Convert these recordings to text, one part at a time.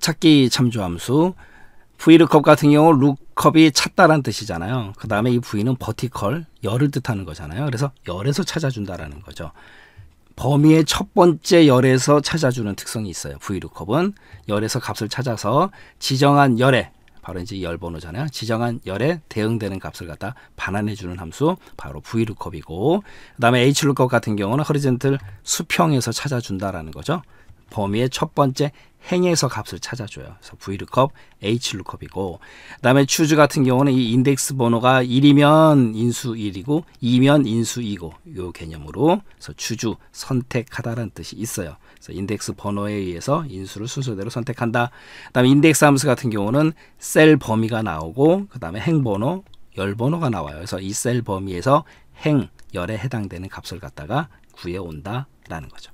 찾기 참조함수 브이 o 컵 같은 경우 룩컵이 찾다란 뜻이잖아요. 그 다음에 이브이는 버티컬, 열을 뜻하는 거잖아요. 그래서 열에서 찾아준다라는 거죠. 범위의 첫 번째 열에서 찾아주는 특성이 있어요. 브이룩컵은 열에서 값을 찾아서 지정한 열에 바로 이제 열 번호잖아요. 지정한 열에 대응되는 값을 갖다 반환해주는 함수 바로 브이룩컵이고 그다음에 h l o o k 같은 경우는 허리젠틀 수평에서 찾아준다라는 거죠. 범위의 첫 번째 행에서 값을 찾아줘요. 그래서 VLOOKUP, HLOOKUP이고 그다음에 CHOOSE 같은 경우는 이 인덱스 번호가 1이면 인수 1이고 2면 인수 2고 요 개념으로 그래서 CHOOSE 선택하다라는 뜻이 있어요. 그래서 인덱스 번호에 의해서 인수를 순서대로 선택한다. 그다음에 인덱스 함수 같은 경우는 셀 범위가 나오고 그다음에 행 번호, 열 번호가 나와요. 그래서 이 셀 범위에서 행 열에 해당되는 값을 갖다가 구해온다라는 거죠.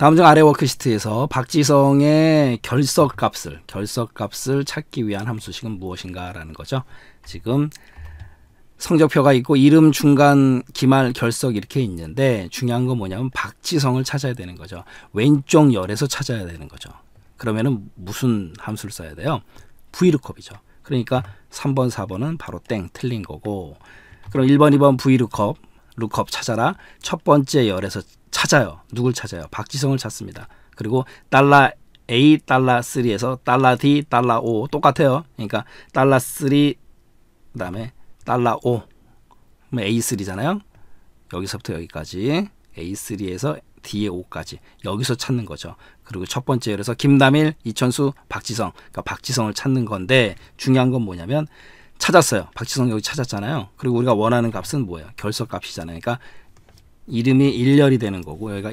다음 중 아래 워크시트에서 박지성의 결석값을 결석값을 찾기 위한 함수식은 무엇인가라는 거죠. 지금 성적표가 있고 이름 중간 기말 결석 이렇게 있는데 중요한 건 뭐냐면 박지성을 찾아야 되는 거죠. 왼쪽 열에서 찾아야 되는 거죠. 그러면은 무슨 함수를 써야 돼요? vLOOKUP이죠. 그러니까 3번, 4번은 바로 땡 틀린 거고 그럼 1번, 2번 vLOOKUP 루컵 찾아라 첫 번째 열에서 찾아요. 누굴 찾아요? 박지성을 찾습니다. 그리고 달러 A 달러 3에서 달러 D 달러 5 똑같아요. 그러니까 달러 3 그다음에 달러 5 A3잖아요. 여기서부터 여기까지 A3에서 D의 5까지 여기서 찾는 거죠. 그리고 첫 번째 열에서 김남일, 이천수, 박지성 그러니까 박지성을 찾는 건데 중요한 건 뭐냐면 찾았어요. 박지성 여기 찾았잖아요. 그리고 우리가 원하는 값은 뭐예요? 결석값이잖아요. 그러니까 이름이 1열이 되는 거고 여기가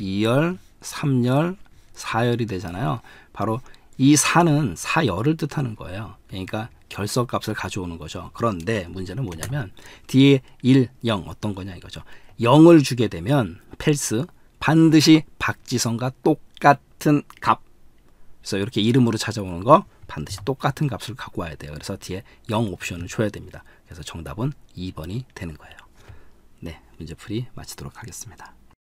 1열2열3열4열이 되잖아요. 바로 이 4는 4열을 뜻하는 거예요. 그러니까 결석값을 가져오는 거죠. 그런데 문제는 뭐냐면 뒤에 1, 0 어떤 거냐 이거죠. 0을 주게 되면 펠스 반드시 박지성과 똑같은 값 그래서 이렇게 이름으로 찾아오는 거 반드시 똑같은 값을 갖고 와야 돼요. 그래서 뒤에 0 옵션을 줘야 됩니다. 그래서 정답은 2번이 되는 거예요. 네, 문제풀이 마치도록 하겠습니다.